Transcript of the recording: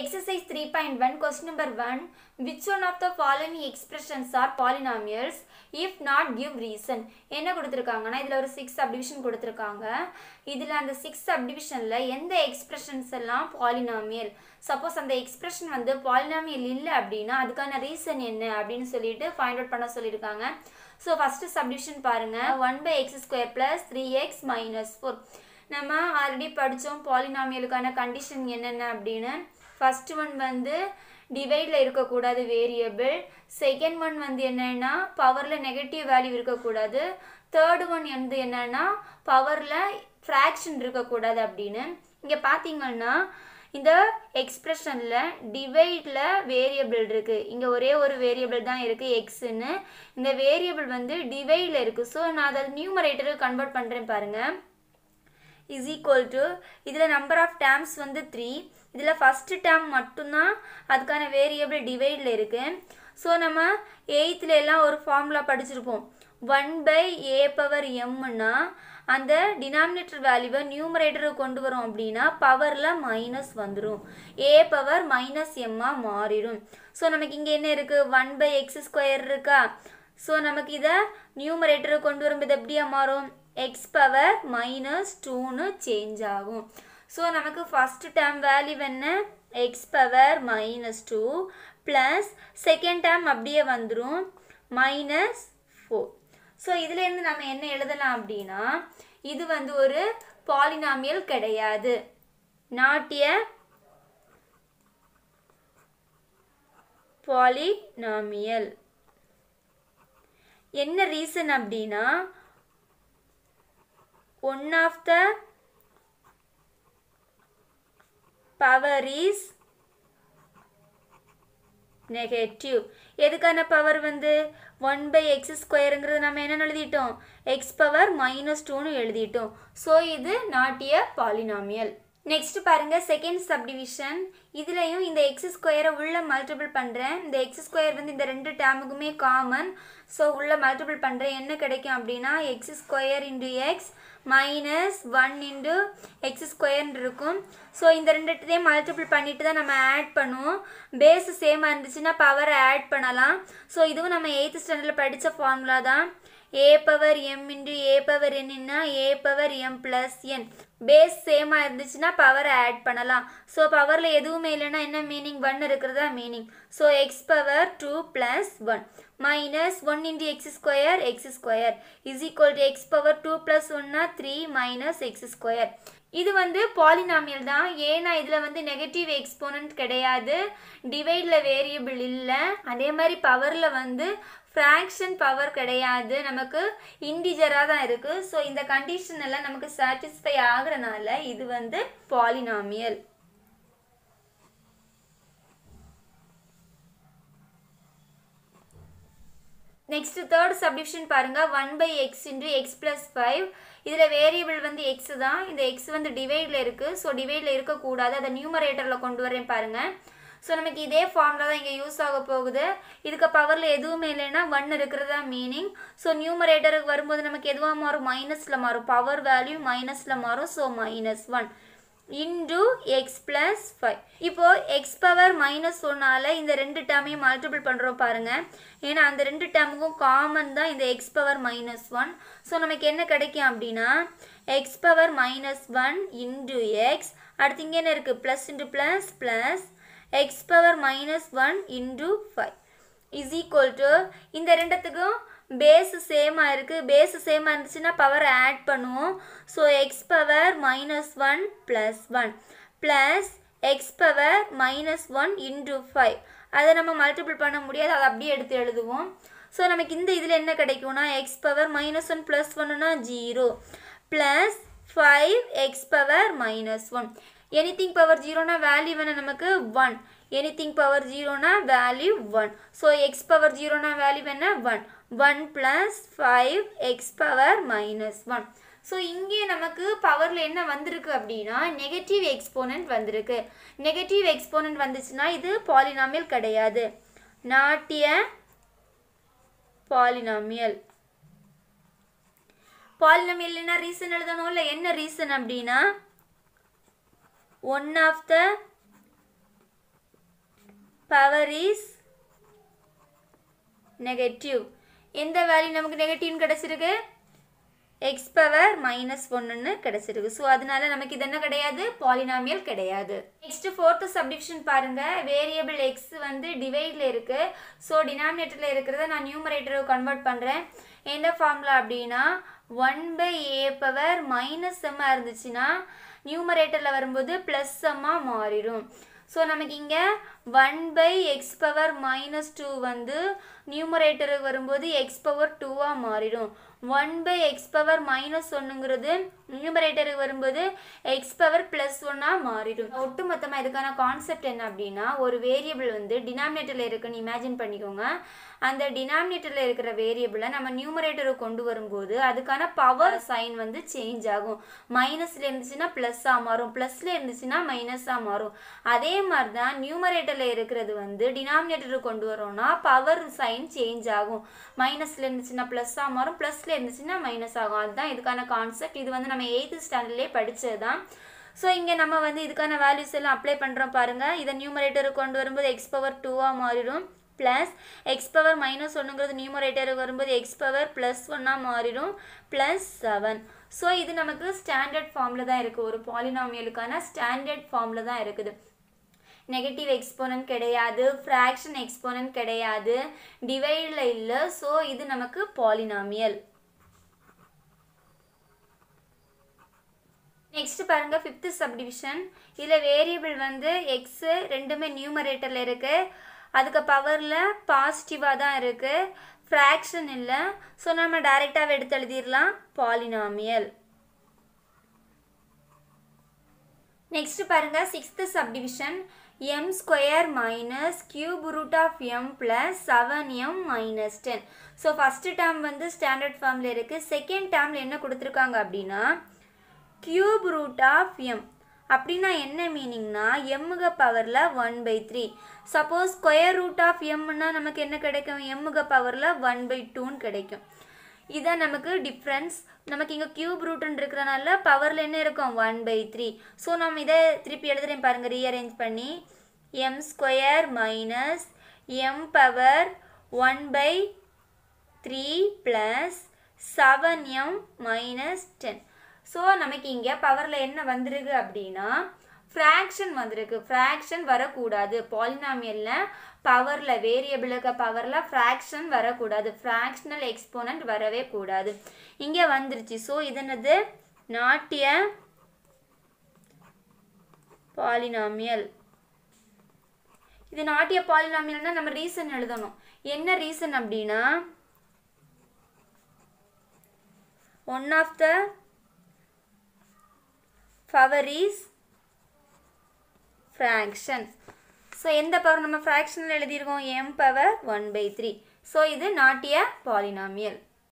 exercise three point one question number one which one of the following expressions are polynomials if not give reason என்ன கொடுத்துருக்காங்கன்னா இதில் ஒரு six subdivision கொடுத்துருக்காங்க இதில் அந்த சிக்ஸ் சப்டிவிஷனில் எந்த எக்ஸ்பிரஷன்ஸ் எல்லாம் பாலினாமியல் சப்போஸ் அந்த எக்ஸ்பிரஷன் வந்து பாலினாமியல் இல்லை அப்படின்னா அதுக்கான ரீசன் என்ன அப்படின்னு சொல்லிட்டு ஃபைண்ட் அவுட் பண்ண சொல்லியிருக்காங்க ஸோ ஃபஸ்ட்டு சப்டிவிஷன் பாருங்கள் one by x square plus three x minus four நம்ம ஆல்ரெடி படித்தோம் பாலினாமியலுக்கான கண்டிஷன் என்னென்ன அப்படின்னு ஃபஸ்ட் ஒன் வந்து டிவைடில் இருக்கக்கூடாது வேரியபிள் செகண்ட் ஒன் வந்து என்னென்னா பவரில் நெகட்டிவ் வேல்யூ இருக்கக்கூடாது தேர்டு ஒன் வந்து என்னென்னா பவரில் ஃப்ராக்ஷன் இருக்கக்கூடாது அப்படின்னு இங்கே பார்த்தீங்கன்னா இந்த எக்ஸ்ப்ரெஷனில் டிவைடில் வேரியபிள் இருக்குது இங்கே ஒரே ஒரு வேரியபிள் தான் இருக்குது எக்ஸுன்னு இந்த வேரியபிள் வந்து டிவைடில் இருக்குது ஸோ நான் அதை நியூமரேட்டருக்கு கன்வெர்ட் பண்ணுறேன் பாருங்கள் இஸ் ஈக்குவல் டு இதில் நம்பர் ஆஃப் டேம்ஸ் வந்து த்ரீ இதில் ஃபஸ்ட்டு டேர்ம் மட்டும்தான் அதுக்கான வேரியபிள் டிவைடில் இருக்குது ஸோ நம்ம எயித்தில் எல்லாம் ஒரு ஃபார்முலா படிச்சிருப்போம் ஒன் பை ஏ பவர் எம்னா அந்த டினாமினேட்டர் வேல்யூவை நியூமரேட்டருக்கு கொண்டு வரோம் அப்படின்னா பவரில் மைனஸ் வந்துடும் ஏ பவர் மைனஸ் எம்மாக மாறிடும் ஸோ நமக்கு இங்கே என்ன இருக்குது ஒன் பை எக்ஸ் ஸ்கொயர் இருக்கா ஸோ நமக்கு இதை நியூமரேட்டருக்கு கொண்டு வரும்போது எப்படியா மாறும் எக்ஸ் பவர் மைனஸ் டூன்னு சேஞ்ச் ஆகும் ஸோ நமக்கு ஃபஸ்ட்டு டேம் வேல்யூ என்ன x power minus two plus second term அப்படியே வந்துடும் மைனஸ் ஃபோர் ஸோ இதுலேருந்து நம்ம என்ன எழுதலாம் அப்படின்னா இது வந்து ஒரு பாலினாமியல் கிடையாது நாட்டிய பாலினாமியல் என்ன ரீசன் அப்படின்னா one of the power is negative எதுக்கான பவர் வந்து ஒன் பை square ஸ்கொயருங்கிறது நம்ம என்ன எழுதிட்டோம் எக்ஸ் பவர் மைனஸ் டூன்னு எழுதிட்டோம் ஸோ இது நாட்டிய பாலினாமியல் நெக்ஸ்ட் பாருங்கள் செகண்ட் சப்டிவிஷன் இதுலேயும் இந்த எக்ஸ் ஸ்கொயரை உள்ளே மல்டிபிள் பண்ணுறேன் இந்த எக்ஸ் ஸ்கொயர் வந்து இந்த ரெண்டு டேமுக்குமே காமன் ஸோ உள்ளே மல்டிபிள் பண்ணுறேன் என்ன கிடைக்கும் அப்படின்னா x square into x minus one into x ஸ்கொயர்னு இருக்கும் ஸோ இந்த ரெண்டுத்தையும் மல்டிபிள் பண்ணிட்டு தான் நம்ம ஆட் பண்ணுவோம் பேஸ் சேமாக இருந்துச்சுன்னா பவரை ஆட் பண்ணலாம் ஸோ இதுவும் நம்ம எயித்து ஸ்டாண்டர்டில் படித்த ஃபார்முலா தான் A power M into A power என்னன்னா A power M plus N base சேமாக இருந்துச்சுன்னா பவரை ஆட் பண்ணலாம் ஸோ பவரில் எதுவுமே இல்லைன்னா என்ன மீனிங் ஒன் இருக்கிறதா meaning so x power two plus one minus one into x square x square is equal to x power two plus ஒன்னா த்ரீ மைனஸ் எக்ஸ் ஸ்கொயர் இது வந்து பாலினாமியல் தான் ஏன்னா இதில் வந்து நெகட்டிவ் எக்ஸ்போனன்ட் கிடையாது டிவைடில் வேரியபிள் இல்லை அதே மாதிரி பவரில் வந்து ஃப்ராக்ஷன் பவர் கிடையாது நமக்கு இன்டிஜராக தான் இருக்குது ஸோ இந்த கண்டிஷன் எல்லாம் நமக்கு சாட்டிஸ்ஃபை ஆகிற அப்படிங்கிறனால இது வந்து பாலினாமியல் நெக்ஸ்ட் தேர்ட் சப்டிவிஷன் பாருங்க one by x into x plus five இதில் வேரியபிள் வந்து எக்ஸ் தான் இந்த எக்ஸ் வந்து டிவைடில் இருக்குது ஸோ டிவைடில் இருக்கக்கூடாது அதை நியூமரேட்டரில் கொண்டு வரேன் பாருங்கள் ஸோ நமக்கு இதே ஃபார்மில் தான் இங்கே யூஸ் ஆக போகுது இதுக்கு பவரில் எதுவுமே இல்லைன்னா ஒன் இருக்கிறதா மீனிங் ஸோ நியூமரேட்டருக்கு வரும்போது நமக்கு எதுவாக மாறும் மைனஸில் மாறும் பவர் வேல்யூ மைனஸில் மாறும் so minus one into x plus five இப்போது எக்ஸ் பவர் மைனஸ் ஒன்னால் இந்த ரெண்டு டேமையும் மல்டிபிள் பண்ணுறோம் பாருங்கள் ஏன்னா அந்த ரெண்டு டேமுக்கும் காமன் தான் இந்த x power minus one so நமக்கு என்ன கிடைக்கும் அப்படின்னா x power minus one into x அடுத்து இங்கே என்ன இருக்குது plus into plus plus x power minus one into five is equal to இந்த base same சேமாக இருக்குது same சேமாக இருந்துச்சுன்னா power ஆட் பண்ணுவோம் so x power minus one plus one plus x power minus one into five அதை நம்ம multiple பண்ண முடியாது அதை அப்படியே எடுத்து எழுதுவோம் ஸோ நமக்கு இந்த இதில் என்ன கிடைக்கும்னா x power minus one plus ஒன்னுனா zero plus five x power minus one anything power ஜீரோனா வேல்யூ வேணும் நமக்கு ஒன் 0 பவர் ஜீரோனா value one so x power ஜீரோனா value வேணா one one plus five x power minus one so இங்கே நமக்கு பவரில் என்ன வந்திருக்கு அப்படின்னா நெகட்டிவ் எக்ஸ்போனன்ட் வந்திருக்கு நெகட்டிவ் எக்ஸ்போனன்ட் வந்துச்சுன்னா இது பாலினாமியல் கிடையாது நாட்டிய பாலினாமியல் பாலினம் இல்லைன்னா ரீசன் எழுதணும் இல்லை என்ன ரீசன் அப்படின்னா one of the power is negative எந்த வேல்யூ நமக்கு நெகட்டிவ்னு கிடச்சிருக்கு எக்ஸ் பவர் மைனஸ் ஒன்றுன்னு கிடச்சிருக்கு ஸோ அதனால நமக்கு இது என்ன கிடையாது பாலினாமியல் கிடையாது நெக்ஸ்ட் ஃபோர்த்து சப்டிவிஷன் பாருங்கள் வேரியபிள் எக்ஸ் வந்து டிவைடில் இருக்குது ஸோ டினாமினேட்டரில் இருக்கிறத நான் நியூமரேட்டருக்கு கன்வெர்ட் பண்ணுறேன் எந்த ஃபார்முலா அப்படின்னா one by A power minus எம்மாக இருந்துச்சுன்னா நியூமரேட்டரில் வரும்போது ப்ளஸ் எம்மாக மாறிடும் ஸோ நமக்கு இங்கே one by x power minus two வந்து நியூமரேட்டருக்கு வரும்போது எக்ஸ் பவர் டூவாக மாறிடும் one by x power minus ஒன்றுங்கிறது நியூமரேட்டருக்கு வரும்போது எக்ஸ் பவர் ப்ளஸ் ஒன்னாக மாறிடும் ஒட்டுமொத்தமாக மொத்தமாக இதுக்கான கான்செப்ட் என்ன அப்படின்னா ஒரு வேரியபிள் வந்து டினாமினேட்டரில் இருக்குன்னு இமேஜின் பண்ணிக்கோங்க அந்த டினாமினேட்டரில் இருக்கிற வேரியபிளை நம்ம நியூமரேட்டரை கொண்டு வரும்போது அதுக்கான பவர் சைன் வந்து சேஞ்ச் ஆகும் மைனஸில் இருந்துச்சுன்னா ப்ளஸ்ஸாக மாறும் ப்ளஸில் இருந்துச்சுன்னா மைனஸாக மாறும் அதே மாதிரி தான் நியூமரேட்டரில் இருக்கிறது வந்து டினாமினேட்டருக்கு கொண்டு வரோம்னா பவர் சைன் சேஞ்ச் ஆகும் மைனஸில் இருந்துச்சுன்னா ப்ளஸ்ஸாக மாறும் ப்ளஸில் இருந்துச்சுன்னா மைனஸ் ஆகும் அதுதான் இதுக்கான கான்செப்ட் இது வந்து நம்ம எயித்து ஸ்டாண்டர்ட்லேயே படித்தது தான் ஸோ இங்கே நம்ம வந்து இதுக்கான வேல்யூஸ் எல்லாம் அப்ளை பண்ணுறோம் பாருங்கள் இதை நியூமரேட்டருக்கு கொண்டு வரும்போது எக்ஸ் பவர் டூவாக மாறிடும் ப்ளஸ் எக்ஸ் பவர் மைனஸ் ஒன்றுங்கிறது நியூமரேட்டருக்கு வரும்போது எக்ஸ் பவர் ப்ளஸ் ஒன்னாக மாறிடும் ப்ளஸ் செவன் ஸோ இது நமக்கு ஸ்டாண்டர்ட் ஃபார்மில் தான் இருக்குது ஒரு பாலினாமியலுக்கான ஸ்டாண்டர்ட் ஃபார்மில் தான் இருக்குது நெகட்டிவ் எக்ஸ்போனன்ட் கிடையாது ஃப்ராக்ஷன் எக்ஸ்போனன்ட் கிடையாது டிவைடில் இல்லை ஸோ இது நமக்கு பாலினாமியல் நெக்ஸ்ட் பாருங்கள் ஃபிஃப்த்து சப்டிவிஷன் இதில் வேரியபிள் வந்து எக்ஸு ரெண்டுமே நியூமரேட்டரில் இருக்குது அதுக்கு பவரில் பாசிட்டிவாக தான் இருக்குது ஃப்ராக்ஷன் இல்லை ஸோ நம்ம டைரெக்டாக எடுத்து எழுதிடலாம் பாலினாமியல் நெக்ஸ்ட் பாருங்க sixth subdivision m square minus cube root of m plus seven m minus ten so first term வந்து ஸ்டாண்டர்ட் ஃபார்மில் இருக்குது செகண்ட் டேம்ல என்ன கொடுத்துருக்காங்க அப்படின்னா கியூப் ரூட் ஆஃப் எம் அப்படின்னா என்ன மீனிங்னா எம்முக பவரில் one by three suppose square root of எம்னா நமக்கு என்ன கிடைக்கும் எம்முக பவரில் ஒன் பை டூன்னு கிடைக்கும் இதான் நமக்கு டிஃப்ரென்ஸ் நமக்கு இங்கே கியூப் ரூட்டுன்னு இருக்கிறனால பவரில் என்ன இருக்கும் ஒன் பை த்ரீ ஸோ நம்ம இதை திருப்பி எழுதுறேன் பாருங்கள் ரீஅரேஞ்ச் பண்ணி m square minus m power one by three plus seven m minus ten so நமக்கு இங்கே பவரில் என்ன வந்திருக்கு அப்படின்னா ஃப்ராக்ஷன் வந்திருக்கு ஃப்ராக்ஷன் வரக்கூடாது பாலினாமியலில் பவரில் வேரியபிளுக்கு பவரில் ஃப்ராக்ஷன் வரக்கூடாது ஃப்ராக்ஷனல் எக்ஸ்போனன்ட் வரவே கூடாது இங்கே வந்துருச்சு ஸோ இதனது நாட்டிய பாலினாமியல் இது நாட்டிய பாலினாமியல்னா நம்ம ரீசன் எழுதணும் என்ன ரீசன் அப்படின்னா one of the power is fraction so எந்த பவர் நம்ம ஃப்ராக்ஷனில் எழுதியிருக்கோம் m power one by three so இது நாட்டிய பாலினாமியல்